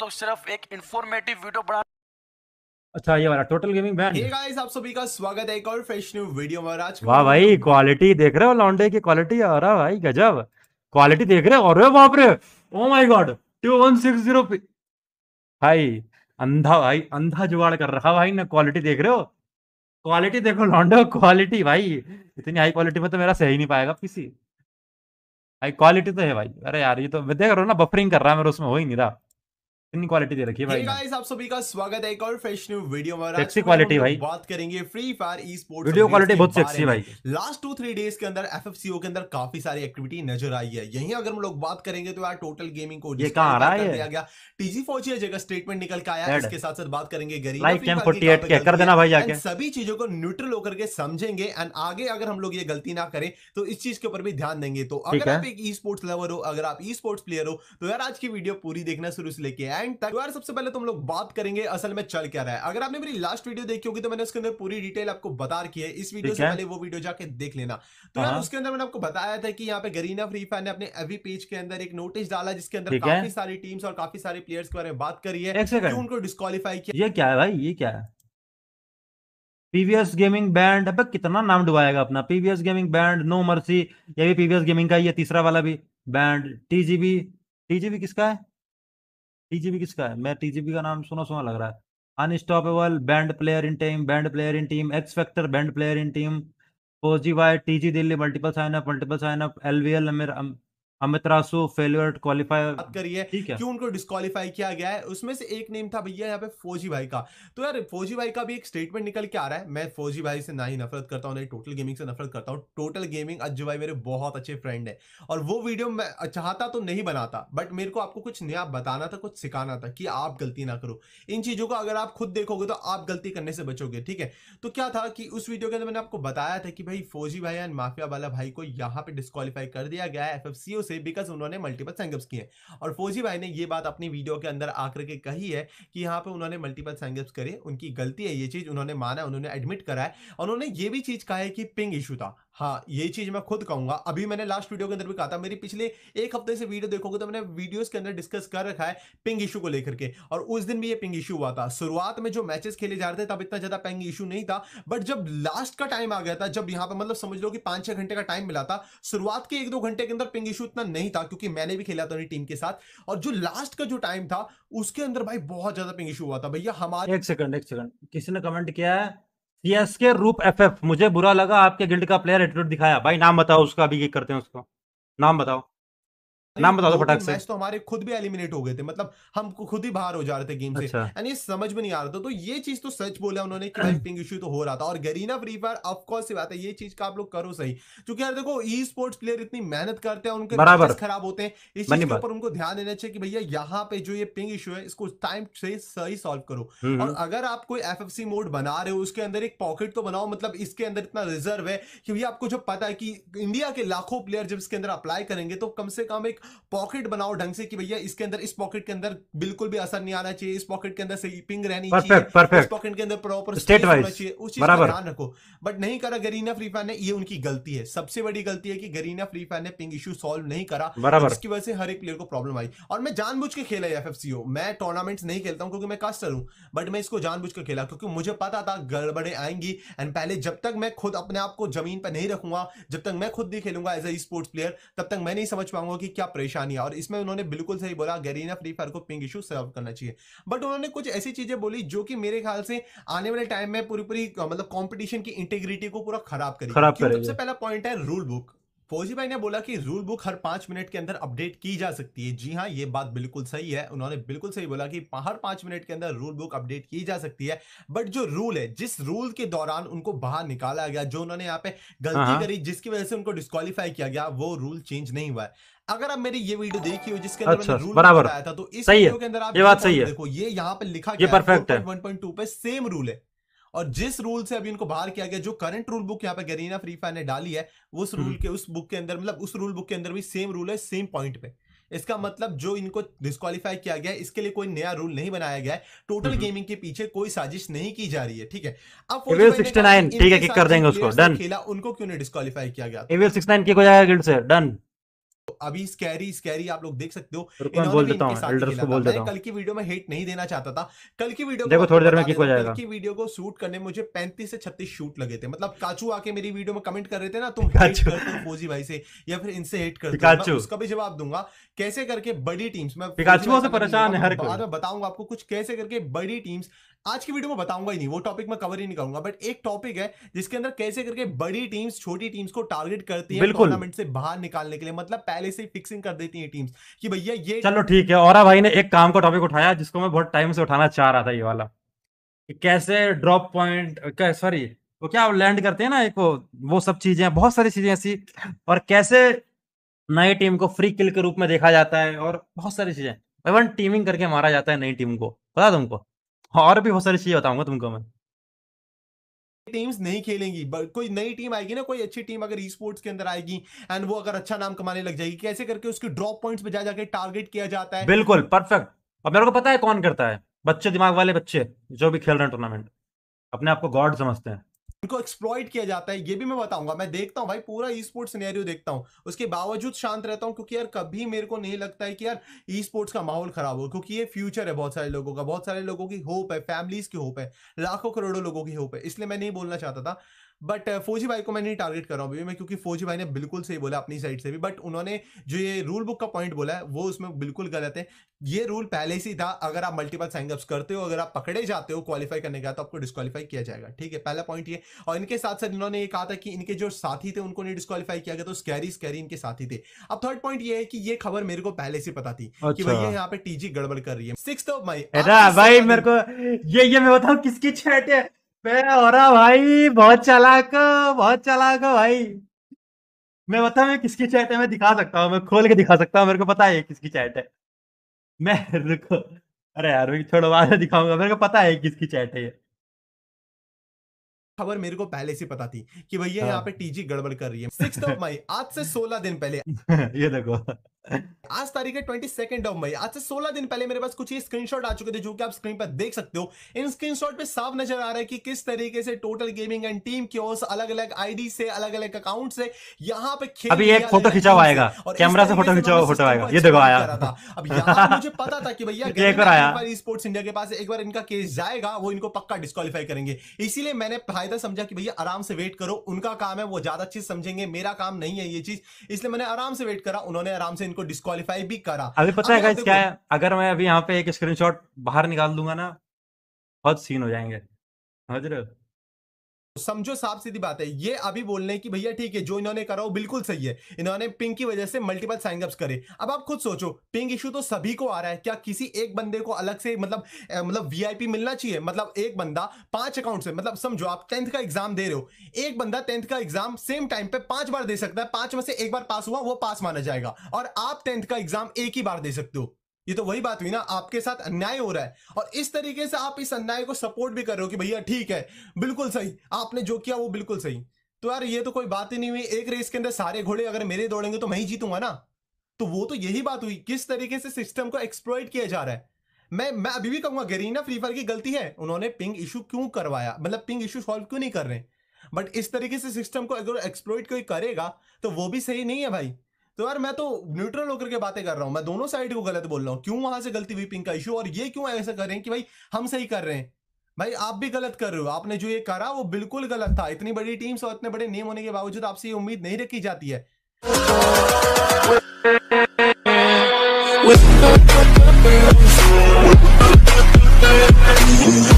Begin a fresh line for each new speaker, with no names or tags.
तो सिर्फ एक इंफॉर्मेटिव वीडियो बना
अच्छा ये वाला total gaming ban hey
guys आप सभी का स्वागत है एक और फ्रेश न्यू वीडियो में आज वाह भाई
क्वालिटी देख रहे हो लॉन्डे की क्वालिटी आ रहा भाई गजब क्वालिटी देख रहे हो अरे बाप रे ओ माय गॉड 2160 भाई अंधा भाई अंधा जुगाड़ कर रहा भाई ना क्वालिटी देख रहे हो क्वालिटी देखो लॉन्डो क्वालिटी भाई इतनी हाई क्वालिटी में तो मेरा सही नहीं पाएगा पीसी भाई क्वालिटी तो है भाई अरे यार ये तो मैं देख रहा हूँ ना बफरिंग कर रहा है मेरे उसमें हो ही नहीं रहा कितनी क्वालिटी दे रखी है भाई गाइस
आप सभी का स्वागत है एक और फ्रेश न्यू वीडियो में सेक्सी क्वालिटी भाई बात करेंगे free fire E sports video quality बहुत सेक्सी भाई लास्ट टू थ्री डेज के अंदर एफएफसीओ के अंदर काफी सारी एक्टिविटी नजर आई है यहीं अगर हम लोग बात करेंगे तो यार टोटल गेमिंग को ये कहां आ रहा है दिया गया टीजी फौजी जगह स्टेटमेंट निकल के आया इसके साथ साथ बात करेंगे गरीब लाइफ कैंप 48 के कर देना भाई जाके सभी चीजों को न्यूट्रल होकर के समझेंगे एंड आगे अगर हम लोग ये गलती ना करें तो इस चीज के ऊपर भी ध्यान देंगे तो अगर आप एक ई स्पोर्ट्स लवर हो अगर आप ई स्पोर्ट्स प्लेयर हो तो यार आज की वीडियो पूरी देखना शुरू से लेके एंड तक तो यार सबसे पहले तुम लोग बात करेंगे असल में चल क्या रहा है अगर आपने मेरी लास्ट वीडियो देखी होगी तो मैंने उसके अंदर पूरी डिटेल आपको बता रखी है इस वीडियो से पहले वो वीडियो जाके देख लेना तो यार हाँ। उसके अंदर मैंने आपको बताया था कि यहाँ पे गरीना फ्री फायर ने अपने एवी पेज के अंदर एक नोटिस डाला जिसके अंदर काफी सारी टीम्स और काफी सारे प्लेयर्स के बारे में बात करी है उनको डिस्कालीफाई किया
ये क्या है भाई ये क्या है पीवीएस गेमिंग बैंड अब कितना नाम डुबाएगा अपना PVS gaming banned no mercy ये भी पीवीएस गेमिंग का ये तीसरा वाला भी बैंड टीजीबी टीजीबी किसका है टीजीबी किसका है मैं टीजीबी का नाम सुना सुना लग रहा है unstoppable banned player in team banned player in team X factor banned player in team positive TG Delhi multiple signup multiple signup L V L Amit रासो फेलर क्वालिफायर बात करिए
क्यों उनको डिस्कालीफाई किया गया है उसमें से एक नेम था भैया यहाँ पे फौजी भाई का तो यार फौजी भाई का भी एक स्टेटमेंट निकल के आ रहा है मैं फौजी भाई से ना ही नफरत करता हूँ टोटल गेमिंग से नफरत करता हूँ टोटल गेमिंग अज्जू भाई मेरे बहुत अच्छे फ्रेंड है और वो वीडियो मैं चाहता तो नहीं बनाता बट मेरे को आपको कुछ नया बताना था कुछ सिखाना था कि आप गलती ना करो इन चीजों को अगर आप खुद देखोगे तो आप गलती करने से बचोगे ठीक है तो क्या था कि उस वीडियो के अंदर मैंने आपको बताया था कि भाई फौजी भाई एंड माफिया वाला भाई को यहाँ पे डिस्कालीफाई कर दिया गया है एफ से बिकॉज उन्होंने मल्टीपल सेंगप्स किए और फौजी भाई ने ये बात अपनी वीडियो के अंदर आकर के कही है कि यहाँ पर उन्होंने मल्टीपल सेंगप्स करे उनकी गलती है ये चीज़ उन्होंने माना उन्होंने एडमिट करा है उन्होंने ये भी चीज़ कहा है कि पिंग इशू था हाँ ये चीज मैं खुद कहूंगा अभी मैंने लास्ट वीडियो के अंदर भी कहा था मेरी पिछले एक हफ्ते से वीडियो देखोगे तो मैंने वीडियोस के अंदर डिस्कस कर रखा है पिंग इशू को लेकर के और उस दिन भी ये पिंग इशू हुआ था शुरुआत में जो मैचेस खेले जा रहे थे तब इतना ज्यादा पिंग इशू नहीं था बट जब लास्ट का टाइम आ गया था जब यहाँ पर मतलब समझ लो कि पांच छह घंटे का टाइम मिला था शुरुआत के एक दो घंटे के अंदर पिंग इशू इतना नहीं था क्योंकि मैंने भी खेला था अपनी टीम के साथ और जो लास्ट का जो टाइम था उसके अंदर भाई बहुत ज्यादा पिंग इशू हुआ था भैया हमारे एक सेकंड एक सेकंड किसी ने कमेंट किया है
सीएसके रूप एफएफ मुझे बुरा लगा आपके गिल्ड का प्लेयर एटीट्यूड दिखाया भाई नाम बताओ उसका अभी ये करते हैं उसको नाम बताओ नाम बता तो दो फटाक से मैच
तो हमारे खुद भी एलिमिनेट हो गए थे मतलब हम खुद ही बाहर हो जा रहे थे गेम अच्छा। से एंड ये समझ में नहीं आ रहा था तो ये चीज तो सच बोला उन्होंने कि भाई पिंग इशू तो हो रहा था और Garena free fire of course बात है ये चीज का आप लोग करो सही क्योंकि यार देखो ई स्पोर्ट्स प्लेयर इतनी मेहनत करते हैं उनके बराबर खराब होते हैं इस चीज के ऊपर उनको ध्यान देना चाहिए कि भैया यहाँ पे जो ये पिंग इशू है इसको टाइम से सही सॉल्व करो हम्म। और अगर आप कोई एफ मोड बना रहे हो उसके अंदर एक पॉकेट तो बनाओ मतलब इसके अंदर इतना रिजर्व है कि भैया आपको जो पता है कि इंडिया के लाखों प्लेयर जब इसके अंदर अप्लाई करेंगे तो कम से कम एक पॉकेट बनाओ ढंग से कि भैया इसके अंदर इस पॉकेट के अंदर बिल्कुल भी असर नहीं आना चाहिए इस पॉकेट के अंदर स्लीपिंग रहनी चाहिए इस पॉकेट के अंदर प्रॉपर स्टेट होना चाहिए उस चीज का ध्यान रखो बट नहीं करा गरीना फ्री फायर ने ये उनकी गलती है सबसे बड़ी गलती है कि गरीना फ्री फायर ने पिंग इशू सॉल्व नहीं करा इसकी वजह से हर एक प्लेयर को प्रॉब्लम आई और मैं जानबूझ के खेला एफ मैं टूर्नामेंट्स नहीं खेलता हूँ क्योंकि मैं कास्टर हूँ बट मैं इसको जानबूझ के खेला क्योंकि मुझे पता था गड़बड़े आएंगी एंड पहले जब तक मैं खुद अपने आप को जमीन पर नहीं रखूंगा जब तक मैं खुद नहीं खेलूंगा एज ए स्पोर्ट्स प्लेयर तब तक मैं नहीं समझ पाऊंगा कि क्या परेशानी है और इसमें उन्होंने बिल्कुल सही बोला गरीना फ्री फायर को पिंग इशू सॉल्व करना चाहिए बट उन्होंने कुछ ऐसी चीजें बोली जो कि मेरे ख्याल से आने वाले टाइम में पूरी पूरी मतलब कॉम्पिटिशन की इंटेग्रिटी को पूरा खराब करेगी सबसे पहला पॉइंट है रूल बुक फौजी भाई ने बोला कि रूल बुक हर पांच मिनट के अंदर अपडेट की जा सकती है जी हाँ ये बात बिल्कुल सही है उन्होंने बिल्कुल सही बोला कि हर पांच मिनट के अंदर रूल बुक अपडेट की जा सकती है बट जो रूल है जिस रूल के दौरान उनको बाहर निकाला गया जो उन्होंने यहाँ पे गलती हाँ, हाँ। करी जिसकी वजह से उनको डिस्कालीफाई किया गया वो रूल चेंज नहीं हुआ है अगर आप मेरी ये वीडियो देखी हो जिसके अंदर अच्छा, रूल बराबर था तो इस वीडियो के अंदर आप ये बात सही है देखो ये यहाँ पे लिखा गया है 1.2 पे सेम रूल है और जिस रूल से अभी इनको बाहर किया गया जो करंट रूल बुक यहाँ पे गरीना फ्री फायर ने डाली है उस रूल हम्म। के उस बुक के अंदर मतलब उस रूल बुक के अंदर भी सेम रूल है सेम पॉइंट पे इसका मतलब जो इनको डिस्कालीफाई किया गया है इसके लिए कोई नया रूल नहीं बनाया गया है टोटल गेमिंग हम्म। के पीछे कोई साजिश नहीं की जा रही है ठीक है अब ठीक है कर देंगे उसको डन खेला उनको क्यों नहीं डिस्कालीफाई किया
गया डन
अभी स्कैरी स्कैरी आप लोग देख सकते हो बोल देता हूं, बोल देता हूं। कल की वीडियो में हेट नहीं देना चाहता था कल की वीडियो देखो थोड़ी देर में किक हो जाएगा कल की वीडियो को शूट करने मुझे पैंतीस से छत्तीस शूट लगे थे मतलब काचू आके मेरी वीडियो में कमेंट कर रहे थे ना तुम फोजी भाई से या फिर इनसे हेट कर उसका भी जवाब दूंगा कैसे करके बड़ी टीम्स में परेशान है हर बाद में बताऊंगा आपको कुछ कैसे करके बड़ी टीम्स आज की वीडियो में बताऊंगा ही नहीं वो टॉपिक मैं कवर ही नहीं करूंगा बट एक टॉपिक है जिसके अंदर कैसे करके बड़ी टीम्स छोटी टीम्स को टारगेट करती है टूर्नामेंट से बाहर निकालने के लिए मतलब पहले पहले से फिक्सिंग कर देती है टीम्स कि भैया ये चलो ठीक
है और भाई ने एक काम का टॉपिक उठाया जिसको मैं बहुत टाइम से उठाना चाह रहा था ये वाला कैसे ड्रॉप पॉइंट सॉरी वो क्या लैंड करते हैं ना एक वो वो सब चीजें बहुत सारी चीजें ऐसी और कैसे नई टीम को फ्री किल के रूप में देखा जाता है और बहुत सारी चीजें इवन टीमिंग करके मारा जाता है नई टीम को पता तुमको और भी बहुत सारी चीजें बताऊंगा तुमको मैं
टीम्स नहीं खेलेंगी कोई नई टीम आएगी ना कोई अच्छी टीम अगर ई स्पोर्ट्स के अंदर आएगी एंड वो अगर अच्छा नाम कमाने लग जाएगी कैसे करके उसके ड्रॉप पॉइंट्स पे जा जाके टारगेट किया जाता है बिल्कुल
परफेक्ट अब मेरे को पता है कौन करता है बच्चे दिमाग वाले बच्चे जो भी खेल रहे हैं टूर्नामेंट अपने आप को गॉड समझते हैं
उनको एक्सप्लॉइट किया जाता है ये भी मैं बताऊंगा मैं देखता हूँ भाई पूरा ई स्पोर्ट्स सिनेरियो देखता हूँ उसके बावजूद शांत रहता हूँ क्योंकि यार कभी मेरे को नहीं लगता है कि यार ई स्पोर्ट्स का माहौल खराब हो क्योंकि ये फ्यूचर है बहुत सारे लोगों का बहुत सारे लोगों की होप है फैमिलीज की होप है लाखों करोड़ों लोगों की होप है इसलिए मैं नहीं बोलना चाहता था बट फौजी भाई को मैं नहीं टारगेट कर रहा हूँ अभी क्योंकि फौजी भाई ने बिल्कुल सही बोला अपनी साइड से भी बट उन्होंने जो ये रूल बुक का पॉइंट बोला है वो उसमें बिल्कुल गलत है ये रूल पहले से ही था अगर आप मल्टीपल साइनअप्स करते हो अगर आप पकड़े जाते हो क्वालिफाई करने का तो आपको डिस्कालीफाई किया जाएगा ठीक है पहला पॉइंट ये और इनके साथ साथ इन्होंने ये कहा था कि इनके जो साथी थे उनको नहीं डिस्कालीफाई किया गया तो स्कैरी स्कैरी इनके साथी थे अब थर्ड पॉइंट ये है कि ये खबर मेरे को पहले से पता थी कि अच्छा। भैया यहाँ पे टीजी गड़बड़ कर रही है सिक्स ऑफ मई भाई मेरे को ये ये मैं बताऊँ किसकी छेट है
औरा हाँ भाई बहुत चालाक बहुत चालाक भाई मैं बता मैं किसकी चैट है मैं दिखा सकता हूँ मैं खोल के दिखा सकता हूँ मेरे को पता है किसकी चैट है मैं रुको अरे यार मैं छोड़ो बाद में दिखाऊंगा मेरे को पता है किसकी चैट है ये
खबर मेरे को पहले से पता थी कि भैया यहाँ पे हाँ। टीजी गड़बड़ कर रही है सिक्स ऑफ मई आज से सोलह दिन पहले ये देखो आज तारीख है ट्वेंटी सेकेंड ऑफ मई आज से सोलह दिन पहले मेरे पास कुछ ये स्क्रीनशॉट आ चुके थे जो कि आप स्क्रीन पर देख सकते हो इन स्क्रीनशॉट पे साफ नजर आ रहा है कि किस तरीके से टोटल गेमिंग एंड टीम की ओर अलग अलग आईडी से अलग अलग अकाउंट से यहाँ पे अभी एक फोटो खिंचा हुआ आएगा कैमरा से फोटो खिंचा फोटो आएगा ये देखो आया अब यहाँ मुझे पता था कि भैया स्पोर्ट्स इंडिया के पास एक बार इनका केस जाएगा वो इनको पक्का डिस्कालीफाई करेंगे इसीलिए मैंने फायदा समझा कि भैया आराम से वेट करो उनका काम है वो ज्यादा चीज समझेंगे मेरा काम नहीं है ये चीज इसलिए मैंने आराम से वेट करा उन्होंने आराम से इनको डिस्कालीफाई भी करा अभी पता है क्या है
अगर मैं अभी यहाँ पे एक स्क्रीनशॉट बाहर निकाल दूंगा ना बहुत सीन हो जाएंगे
समझ रहे हो समझो साफ सीधी बात है ये अभी बोलने की भैया ठीक है जो इन्होंने करा वो बिल्कुल सही है इन्होंने पिंक की वजह से मल्टीपल साइनअप्स करे अब आप खुद सोचो पिंक इशू तो सभी को आ रहा है क्या किसी एक बंदे को अलग से मतलब मतलब वीआईपी मिलना चाहिए मतलब एक बंदा पांच अकाउंट से मतलब समझो आप टेंथ का एग्जाम दे रहे हो एक बंदा टेंथ का एग्जाम सेम टाइम पे पांच बार दे सकता है पांच में से एक बार पास हुआ वो पास माना जाएगा और आप टेंथ का एग्जाम एक ही बार दे सकते हो ये तो वही बात हुई ना आपके साथ अन्याय हो रहा है और इस तरीके से आप इस अन्याय को सपोर्ट भी कर रहे हो कि भैया ठीक है बिल्कुल सही आपने जो किया वो बिल्कुल सही तो यार ये तो कोई बात ही नहीं हुई एक रेस के अंदर सारे घोड़े अगर मेरे दौड़ेंगे तो मैं ही जीतूंगा ना तो वो तो यही बात हुई किस तरीके से सिस्टम को एक्सप्लोइट किया जा रहा है मैं मैं अभी भी कहूंगा गरीना फ्री फायर की गलती है उन्होंने पिंग इशू क्यों करवाया मतलब पिंग इशू सॉल्व क्यों नहीं कर रहे बट इस तरीके से सिस्टम को अगर एक्सप्लोइट कोई करेगा तो वो भी सही नहीं है भाई तो यार मैं तो न्यूट्रल होकर के बातें कर रहा हूँ मैं दोनों साइड को गलत बोल रहा हूँ क्यों वहां से गलती हुई पिंक का इशू और ये क्यों ऐसा कर रहे हैं कि भाई हम सही कर रहे हैं भाई आप भी गलत कर रहे हो आपने जो ये करा वो बिल्कुल गलत था इतनी बड़ी टीम्स और इतने बड़े नेम होने के बावजूद आपसे ये उम्मीद नहीं रखी जाती है